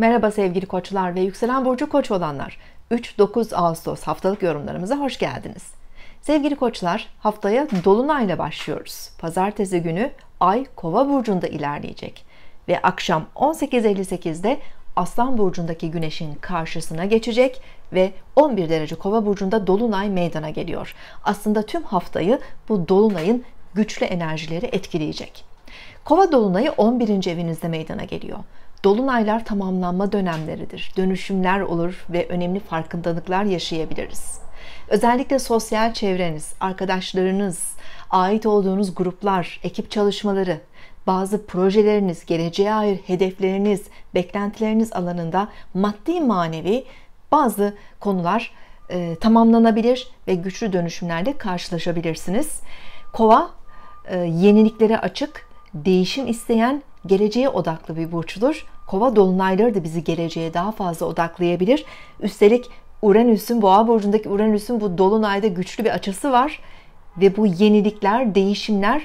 Merhaba sevgili koçlar ve yükselen burcu koç olanlar. 3-9 Ağustos haftalık yorumlarımıza hoş geldiniz. Sevgili koçlar, haftaya dolunayla başlıyoruz. Pazartesi günü Ay Kova burcunda ilerleyecek ve akşam 18.58'de Aslan burcundaki Güneş'in karşısına geçecek ve 11 derece Kova burcunda dolunay meydana geliyor. Aslında tüm haftayı bu dolunayın güçlü enerjileri etkileyecek. Kova dolunayı 11. evinizde meydana geliyor. Dolunaylar tamamlanma dönemleridir. Dönüşümler olur ve önemli farkındalıklar yaşayabiliriz. Özellikle sosyal çevreniz, arkadaşlarınız, ait olduğunuz gruplar, ekip çalışmaları, bazı projeleriniz, geleceğe ait hedefleriniz, beklentileriniz alanında maddi manevi bazı konular e, tamamlanabilir ve güçlü dönüşümlerle karşılaşabilirsiniz. Kova e, yeniliklere açık, değişim isteyen geleceğe odaklı bir burçtur. Kova dolunayları da bizi geleceğe daha fazla odaklayabilir. Üstelik Uranüs'ün Boğa burcundaki Uranüs'ün bu dolunayda güçlü bir açısı var ve bu yenilikler, değişimler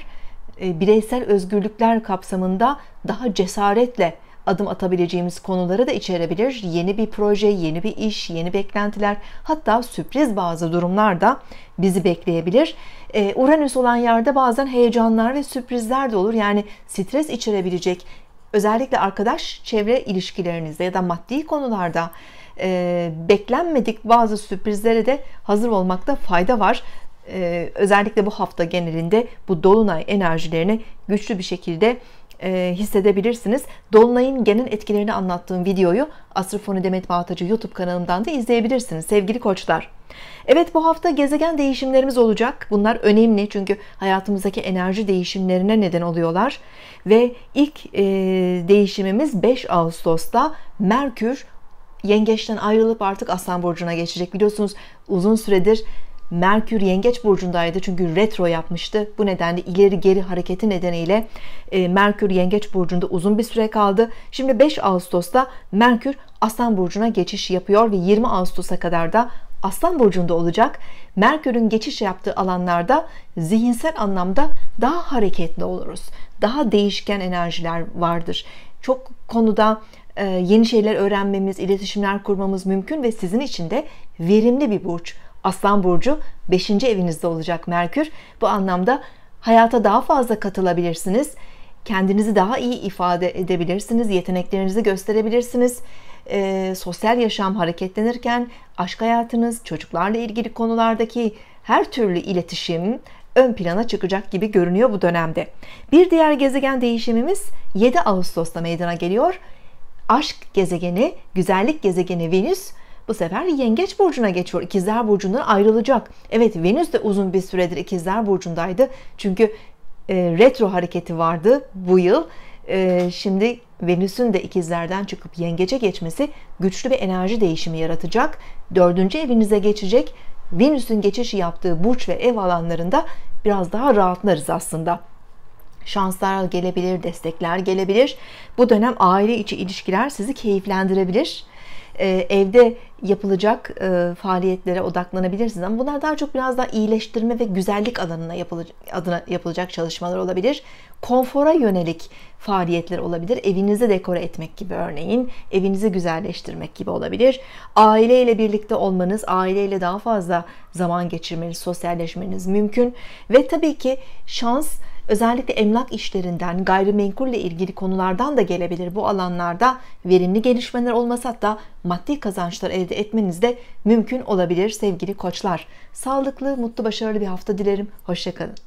e, bireysel özgürlükler kapsamında daha cesaretle adım atabileceğimiz konuları da içerebilir. Yeni bir proje, yeni bir iş, yeni beklentiler hatta sürpriz bazı durumlar da bizi bekleyebilir. Ee, Uranüs olan yerde bazen heyecanlar ve sürprizler de olur. Yani stres içerebilecek özellikle arkadaş çevre ilişkilerinizde ya da maddi konularda e, beklenmedik bazı sürprizlere de hazır olmakta fayda var e, özellikle bu hafta genelinde bu dolunay enerjilerini güçlü bir şekilde e, hissedebilirsiniz. Dolunay'ın genel etkilerini anlattığım videoyu Astrofoni Demet Bağtacı YouTube kanalımdan da izleyebilirsiniz sevgili koçlar. Evet bu hafta gezegen değişimlerimiz olacak. Bunlar önemli çünkü hayatımızdaki enerji değişimlerine neden oluyorlar. Ve ilk e, değişimimiz 5 Ağustos'ta Merkür yengeçten ayrılıp artık Aslan Burcu'na geçecek. Biliyorsunuz uzun süredir Merkür Yengeç burcundaydı çünkü retro yapmıştı. Bu nedenle ileri geri hareketi nedeniyle e, Merkür Yengeç burcunda uzun bir süre kaldı. Şimdi 5 Ağustos'ta Merkür Aslan burcuna geçiş yapıyor ve 20 Ağustos'a kadar da Aslan burcunda olacak. Merkür'ün geçiş yaptığı alanlarda zihinsel anlamda daha hareketli oluruz. Daha değişken enerjiler vardır. Çok konuda e, yeni şeyler öğrenmemiz, iletişimler kurmamız mümkün ve sizin için de verimli bir burç. Aslan burcu 5. evinizde olacak Merkür. Bu anlamda hayata daha fazla katılabilirsiniz. Kendinizi daha iyi ifade edebilirsiniz, yeteneklerinizi gösterebilirsiniz. E, sosyal yaşam hareketlenirken aşk hayatınız, çocuklarla ilgili konulardaki her türlü iletişim ön plana çıkacak gibi görünüyor bu dönemde. Bir diğer gezegen değişimimiz 7 Ağustos'ta meydana geliyor. Aşk gezegeni, güzellik gezegeni Venüs bu sefer Yengeç burcuna geçiyor. İkizler burcundan ayrılacak. Evet Venüs de uzun bir süredir İkizler burcundaydı. Çünkü e, retro hareketi vardı bu yıl. E, şimdi Venüs'ün de ikizlerden çıkıp yengece geçmesi güçlü bir enerji değişimi yaratacak. Dördüncü evinize geçecek. Venüs'ün geçişi yaptığı burç ve ev alanlarında biraz daha rahatlarız aslında. Şanslar gelebilir, destekler gelebilir. Bu dönem aile içi ilişkiler sizi keyiflendirebilir e, evde yapılacak e, faaliyetlere odaklanabilirsiniz. Ama bunlar daha çok biraz daha iyileştirme ve güzellik alanına yapılacak, adına yapılacak çalışmalar olabilir. Konfora yönelik faaliyetler olabilir. Evinizi dekore etmek gibi örneğin. Evinizi güzelleştirmek gibi olabilir. Aileyle birlikte olmanız, aileyle daha fazla zaman geçirmeniz, sosyalleşmeniz mümkün. Ve tabii ki şans özellikle emlak işlerinden, gayrimenkulle ilgili konulardan da gelebilir. Bu alanlarda verimli gelişmeler olmasa da maddi kazançlar elde etmeniz de mümkün olabilir sevgili koçlar. Sağlıklı, mutlu, başarılı bir hafta dilerim. Hoşçakalın.